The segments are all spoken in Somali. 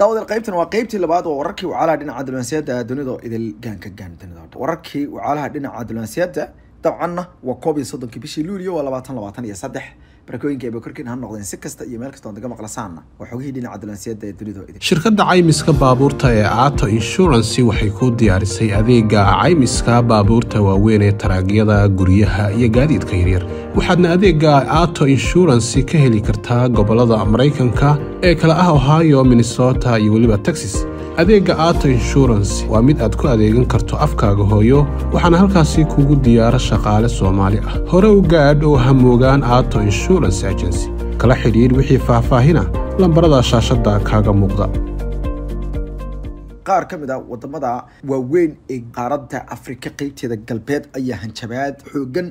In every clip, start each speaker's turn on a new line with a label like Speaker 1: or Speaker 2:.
Speaker 1: daawadayaal qaybtan waa qaybtii labaad waa wararkii wacalaha dhinaca diblomaasiyadda dunida idil gaanka gaandunida wararkii wacalaha dhinaca diblomaasiyadda dabcanna waa koob iyo soddonkii bishii luuliyo waa labaatan labaatan iyo saddex barakooyinkayba korkiin ha noqdeen si kasta iyo meel kastoon daga maqla saanna waa dhinaca dalansiyada ee dunidu shirkadda caymiska baabuurta ee aato inshuransi waxay ku diyaarisay adeega caymiska baabuurta waaweyn ee taraagyada guryaha iyo gaadiidka yaryar waxaadna adeega aato inshuransi ka heli kartaa gobolada maraykanka ee kale ah ohio minnesota iyo weliba texas adeegga aato insurance waa mid aad ku adeegan karto afkaaga hooyo waxaana halkaasi kugu diyaara shaqaale soomaali ah hore u gaadh oo hamoogaan aato insurance agency kala xidhiir wixii faahfaahina lambarada shaashadda kaaga muuqda qaar ka mid a ah wadamada waaweyn ee qaaradda afrika qeybteeda galbeed ayaa hanjabaad xoogan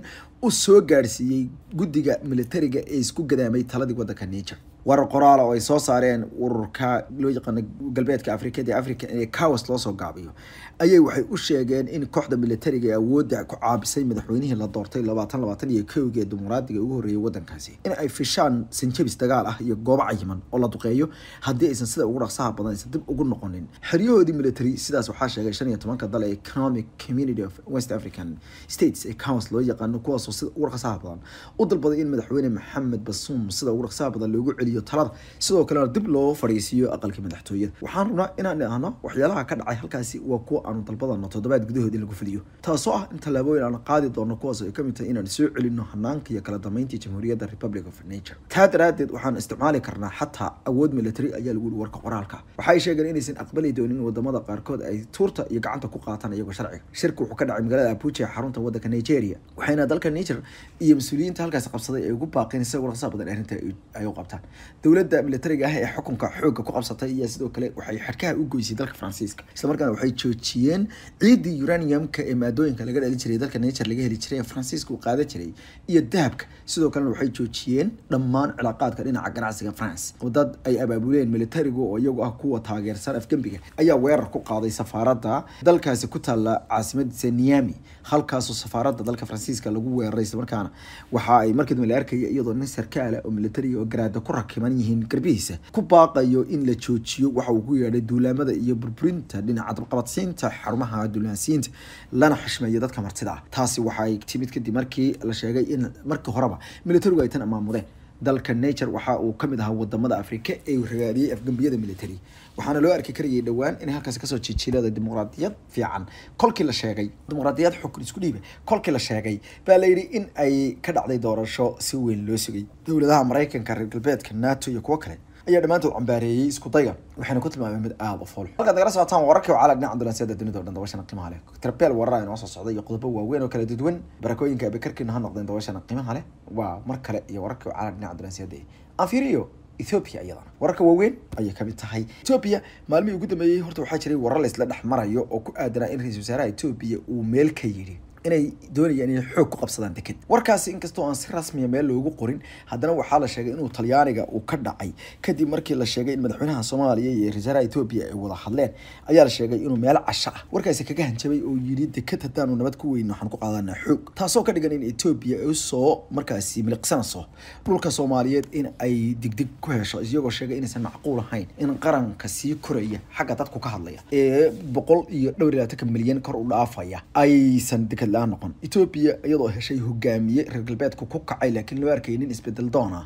Speaker 1: u soo gaadhsiiyey guddiga militariga ee isku gadaamay taladii waddanka niger warar qoraala oo ay soo saareen ururka loo yaqaano galbeedka afrikada ee africa ee cowas loosoo gaabiyo ayay waxay u sheegeen in kooxda militariga ee awoodda ku caabisay madaxweynihii la doortay labaatan labaatan iyo kowgii ee dimuqraadiga ugu horreeyay waddankaasi in ay fishaan sanjabis dagaal ah iyo goobo cayiman oo la duqeeyo haddii aysan sida ugu dhaqsaha badan aysan dib ugu noqonin xeryahoodii military sidaas waxaa sheegay shan iyo tobanka dal ee economic community of west african states ee cowas loo yaqaano kuwaasoo sida ugu dhaqsaha badan u dalbaday in madaxweyne maxamed basuum sida ugu dhaqsaha badan loogu celiyo iyo talada sidoo kalena dib loo fadhiisiiyo aqalka madaxtooyada waxaan rabnaa inaan idhaahno waxyaalaha ka dhacay halkaasi waa kuwa aanu dalbadano toddobaad gudahood in lagu fuliyo taasoo ah in tallaabooyin aan qaadi doono kuwaas ay kamid tahay inaan soo celino hanaanka iyo kala damaynta jamhuuriyadda republic of nature taa daraadeed waxaan isticmaali karnaa xataa awood military ayaa lagu yihi warka qoraalka waxay sheegeen inaysan aqbali doonin wadamada qaarkood ay tuurta iyo gacanta ku qaataan iyagoo sharciga shirka wuxuu ka dhacay magaalada abuja ee xarunta wadanka nigeria waxayna dalka niger iyo mas-uuliyiinta halkaasi qabsaday ay ugu baaqeen isagoo raqsaa badan arrinta ay u qabtaan dowladda militariga ah ee xukunka xooga ku qabsatay ayaa sidoo kale waxay xadhkaha u goysay dalka faransiiska islamarkaana waxay joojiyeen ciiddii uraniumka ee maadooyinka laga dhali jiray dalka nager laga heli jiray ee faransiiska qaadan jiray iyo dahabka sidoo kalena waxay joojiyeen dhammaan cilaaqaadka dhinaca ganacsiga france dad ay abaabuleen militarigu oo iyagu ah kuwa taageersan afgembiga ayaa weerar ku qaaday safaaradda dalkaasi ku taalla caasimadiisa niami halkaasoo safaaradda dalka faransiiska lagu weeraray islamarkaana waxa ay markiiba la arkaya iyadoo nin sarkaala oo militariga oo garaada ku rag kiman yihiin garbihiisa ku baaqayo in la joojiyo waxa uu ku yeedhay duulaamada iyo burburinta dhinaca dabqabadsiinta xarumaha duulaansiinta lana xishmeeyo dadka martida ah taasi waxay timid kadib markii la sheegay in markii horeba milatarigu ay tan amaamudeen dalka nature waxa uu kamid ahaa wadamada afrika ee ragaadiyey afgambiyada military waxaana loo arki karayay dhowaan inay halkaasi kasoo jijiilada dimuqraadiyad fiican kolkii la sheegay dimuqraadiyad xukun isku dhiiba kolkii la sheegay baa layidhi in ay ka dhacday doorasho si weyn loo sugay dowladaha maraykanka reer galbeedka nato iyo kuwo kale ayaa dhammaantood cambaareeyey isku dayga waxayna ku tilmaamay mid aada u fool halkaad nagala socotaan wararkii waxaa laga dhinaca dalansiyada dunida o dhan dabashana qiimaha leh tarbeel warar inoo soo socda iyo qodobo waaweyn oo kala dudwan barakooyinka abikarkiina ha noqdeen dabashana qiimaha leh waa mar kale iyo wararkii waxaa laga dhinaca dalansiyada aan fiiriyo ethoobia iyadana wararka waaweyn ayay kamid tahay ethoobia maalmihii ugu dambeeyey horta waxaa jiray warar laysla dhex marayo oo ku aadanaa in ra-isul wasaaraha ethoobia uu meel ka yidhi inay doonayaan inay xoog ku qabsadaan deked warkaasi inkastoo aan si rasmiya meel loogu qorin haddana waxaa la sheegay inuu talyaaniga uu ka dhacay kadib markii la sheegay in madaxweynaha soomaaliya iyo rasaaraha etoobiya ay wada hadleen ayaa la sheegay inuu meel casha ah warkaasi kaga hanjabay oo yidhi deked haddaanu nabad ku weyn waxaan ku qaadanaa xoog taasoo ka dhigan in etoobiya u markaasi miliqsanayso dhulka soomaaliyeed in ay digdig ku hesho iyagoo sheegay inaysan macquul ahayn in qaranka sii koraya xagga dadku ka hadlaya ee boqol iyo dhowr iyo milyan kor u dhaafaya aysan deked meel la-aan noqon etoobiya iyadoo heshay hogaamiye reer galbeedka ku kacay laakiin loo arkayay nin isbedel doona ah.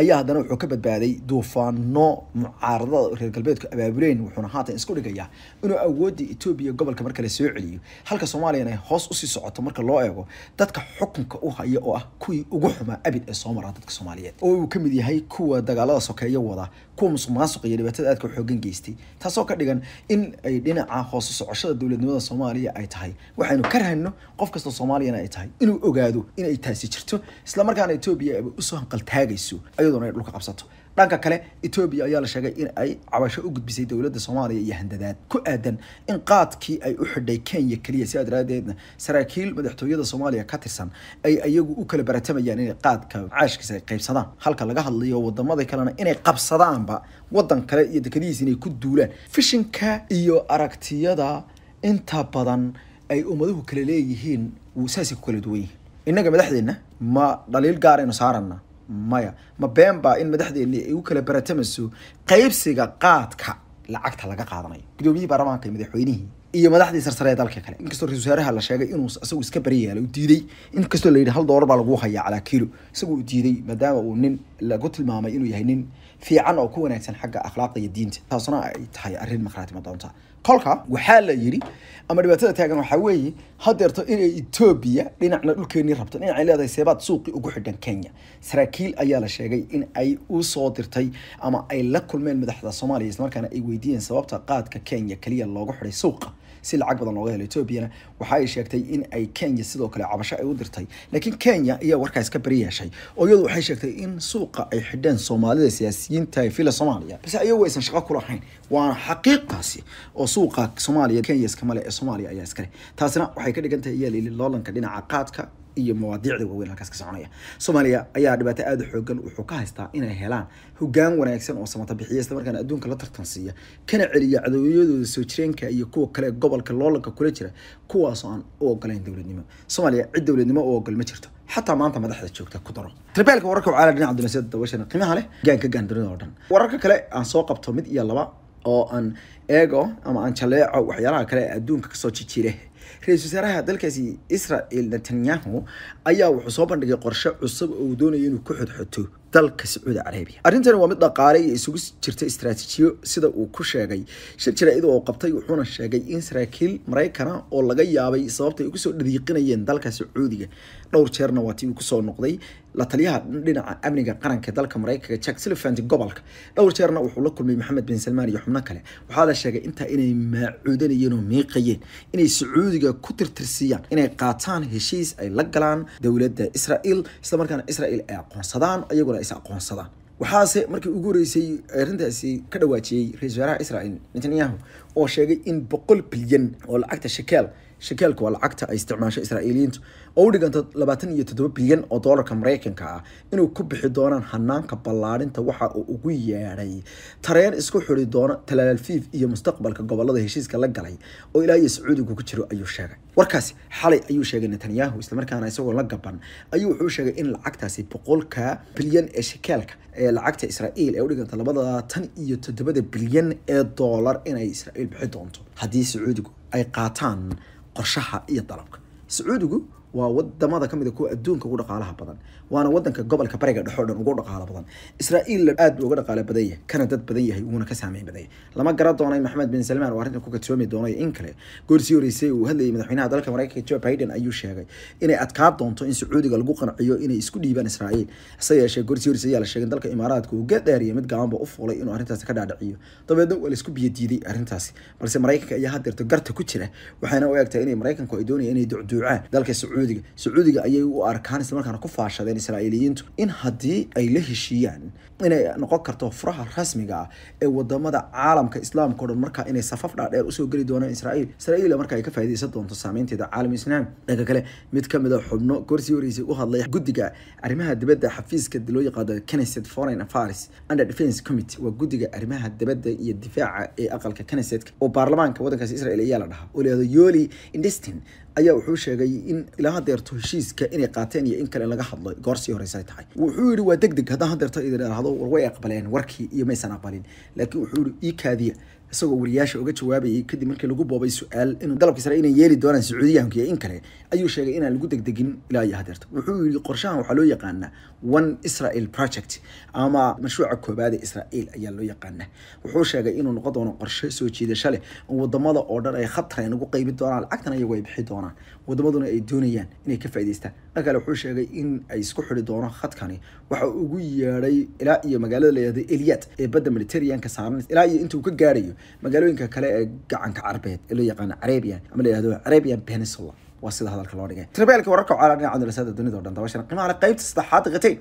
Speaker 1: ayaa haddana wuxuu ka badbaaday duufaano mucaaradada reer galbeedku abaabuleyn wuxuuna haatan isku dhigayaa inuu awoodda etoobiya gobolka mar kale soo celiyo halka soomaaliyana hoos usii socoto marka loo eego dadka xukunka u haya oo ah kuwii ugu xumaa abid ee soo mara dadka soomaaliyeed oo uu ka mid yahay kuwa dagaalada sokeeyo wada kuwa musuq iyo dhibaatada aadka xoogan geystay taasoo ka dhigan in ay dhinaca hoos u socoshada dowladnimada soomaaliya ay tahay waxaynu ka rahayno qof kastoo soomaaliyana ay tahay inuu ogaado inay taasi jirto islamarkaana etoobiya aba usoo hanqaltaagayso ayadoona ay dhulka qabsato dhanka kale etoobiya ayaa la sheegay in ay cabasho u gudbisay dowladda soomaaliya iyo handadaad ku aadan in qaadkii ay u xidhay kenya keliya sidaa daraadeedna saraakiil madaxtooyada soomaaliya ka tirsan ay iyagu u kala baratamayaan inay qaadka caashkiisa ay qaybsadaan halka laga hadlayo wadamada kalena inay qabsadaanba wadan kale iyo dekadihiis inay ku duulaan fishinka iyo aragtiyada inta badan ay ummaduhu kale leeyihiin saasay ku kala duwan yihiin innaga madaxdeenna ma dhaliil gaar aynu saaranna maya ma been baa in madaxdeenni ay u kala baratamayso qaybsiga qaadka lacagta laga qaadanayo gudoomiyihii baarlamaanka iyo madaxweynihii iyo madaxdii sarsareee dalka kale inkastoo ra-isul wasaaraha la sheegay inuu isagu iska baryeelay uu diiday inkastoo la yidhi hal doolar baa lagu hayaa calaa kilo isagu diiday maadaama uu nin lagu tilmaamay inuu yahay nin fiican oo ku wanaagsan xagga akhlaaqda iyo diinta taasuna ay tahay arrin maqhraatimo doonta kolka waxaa la yidhi ama dhibaatada taagan waxaa weeye hadeerto inay etoobiya dhinacna dhulkeenii rabto dhinacay leedahay seebaad suuqii ugu xidhan kenya saraakiil ayaa la sheegay in ay usoo dirtay ama ay la kulmeen madaxda soomaaliya islamarkaana ay weydiiyeen sababta qaadka kenya keliya loogu xidhay suuqa si lacag badan looga helo etoobiyana waxa ay sheegtay in ay kenya sidoo kale cabasho ay u dirtay laakiin kenya ayaa warkaas ka beri yeeshay oo iyadu waxay sheegtay in suuqa ay xidheen soomaalida siyaasiyiinta ee fila soomaaliya balse ayagu aysan shaqo kulahayn lahayn waana xaqiiqaasi oo suuqa soomaaliya kenya iska male ee soomaaliya ayaa iskale taasina waxay ka dhigan tahay ayaa layili loolanka dhinaca qaadka iyo mawaadiicda waaweyn halkaas ka soconaya soomaaliya ayaa dhibaato aada xoogan wuxuu ka haystaa inay helaan hogaan wanaagsan oo samata bixiya isla adduunka la tartansiiya kana celiya cadowyadooda soo jireenka iyo kuwa kale gobolka loolanka kula jira kuwaasoo aan u ogolayn dowladnimo soomaaliya cid dowladnimo u ogol ma jirto xataa maanta madaxda مدحت شوكتا كدرو تربالك وركب على دنيا عبد النسيد دوشنا قيمها له جان كجان درنا ودن وركب كله عن سوق بتومد يلا بقى oo aan eego ama aan jaleeco waxyaalaha kale adduunka kasoo jijiire ra-iisul wasaaraha dalkaasi israel netanyahu ayaa wuxuu soo bandhigay qorshe cusub oo uu doonayo inuu ku xodxoto dalka sacuudi carabiya arrintani waa mid dhaqaale iyo isugu jirta istaraatiijiyo sida uu ku sheegay shir jaraa'id oo qabtay wuxuuna sheegay in saraakiil maraykana oo laga yaabay sababta ay kusoo dhadiiqinayeen dalka sacuudiga dhowr jeerna waa ti kusoo noqday la taliyaha dhinaca amniga qaranka dalka maraykanka jack silifant gobolka dhowr jeerna wuxuu la kulmay maxamed bin salmaan iyo xubno kale waxaala sheegay intaa inay maacuudanayeen oo miiqayeen inay sacuudiga ku tirtirsiiyaan inay qaataan heshiis ay la galaan dowladda israel islamarkaana israel ay aqoonsadaan iyaguna is aqoonsadaan waxaase markii ugu horeysay arrintaasi ka dhawaajiyey ra-isul wasaaraha israel netanyahu oo sheegay in boqol bilyan oo lacagta shakeel shakeelku waa lacagta ay isticmaasho israa'iiliyiintu oo u dhiganta labaatan iyo toddoba bilyan oo doolarka maraykanka ah inuu ku bixi doonaan hanaanka ballaarinta waxa uu ugu yeedhay tareen isku xuri doona talaalfiif iyo mustaqbalka gobolada heshiiska la galay oo ilaa iyo sacuudigu ku jiro ayuu sheegay warkaasi xalay ayuu sheegay netanyahu islamarkaana isagoo la gaban ayuu wuxuu sheegay in lacagtaasi boqolka bilyan ee shakeelka ee lacagta israa'iil ee u dhiganta labada iyo toddobada bilyan ee doolar inay israa'iil bixi doonto haddii sacuudigu ay qaataan qorshaha iyo dalabka sacuudigu waa wadamada kamid ah kuwa adduunka ugu dhaqaalaha badan waana wadanka gobolka bariga dhexoo dhan ugu dhaqaalo badan israa'iilna aad buu uga dhaqaalo badan yahay kana dad badan yahay wuuna ka saameyn badan yahay lama garan doonay maxamed bin salmaan oo arrintan ku kadsoomi doono in kale goorsi horeysay uu hadlayay madaxweynaha dalka mareykanka joe biden ayuu sheegay inay adkaa doonto in sacuudiga lagu qanciyo inay isku dhiibaan israa'iil hase yeeshee goorsi horeysay ayaa la sheegay dalka imaaraadka uu gadhaariyay mid gabanba u fuulay inuu arrintaasi ka dhaadhiciyo dabeedna waa laisku biyadiiday arrintaasi balse mareykanka ayaa hadeerto garta ku jira waxaana u egtaa inay mareykanku ay doonayaan inay ducduucaan dalka sacuudi sacuudiga sacuudiga ayay u arkaan isla ku faashadeen israa'iiliyiintu in haddii ay la heshiiyaan inay noqon karto furaha rasmiga ah ee wadamada caalamka islaamka o dhan markaa inay safaf dhaadheer usoo geli doonaan israa'iil israa'iil marka ay ka faa'iidaysan doonto saameynteeda caalam islaam dhanka kale mid ka mid a ah xubno gorsii horeysay u hadlay guddiga arrimaha dibadda xafiiska loo yaqaado kennecet foreign affairs under defence committee waa guddiga arrimaha dibadda iyo difaaca ee aqalka kennesetka oo baarlamaanka waddankaas israel ayaa la dhahaa oo leado yoli indestin ayaa wuxuu sheegay in ilaa hadeerto heshiiska inay qaateen iyo in kale laga hadlo goorsii horeysa tahay wuxuu yidhi waa deg deg haddaan hadeerto idin idhaahdo way aqbaleen warkii iyo maysan aqbalin laakiin wuxuu yihi ii kaadiya isagoo wariyaasha uga jawaabayay kadib markii lagu boobay su-aal inuu dalabka sare inay yeeli doonaan sacuudiyahanku iyo in kale ayuu sheegay inaan lagu degdegin ilaa iyo hadeerta wuxuu yidhi qorshahan waxaa loo yaqaanaa one israel project ama mashruuca koobaade israel ayaa loo yaqaanaa wuxuu sheegay inuu noqon doono qorshe soo jiidasho leh wadamada oo dhan ay khatareen ugu qeybi doonaan lacagtan ayagu ay bixi doonaan wadamaduna ay doonayaan inay ka faa'idaystaan dhan kale wuxuu sheegay in ay isku xidhi doono khadkani waxa ugu yeedhay ilaa iyo magaalada la yihahdo eliyad ee badda mediterraneanka saaran ilaa iyo intuu ka gaarayo magaalooyinka kale ee gacanka carabeed ee loo yaqaano carabian ama la yihahdo carabian peninsula waa sida hadalka loo dhigay tirbeelka wararka caalamka dhinaca dalasaada dunida o dhan dabashana qiimaha leh qaybta saddexaad gatay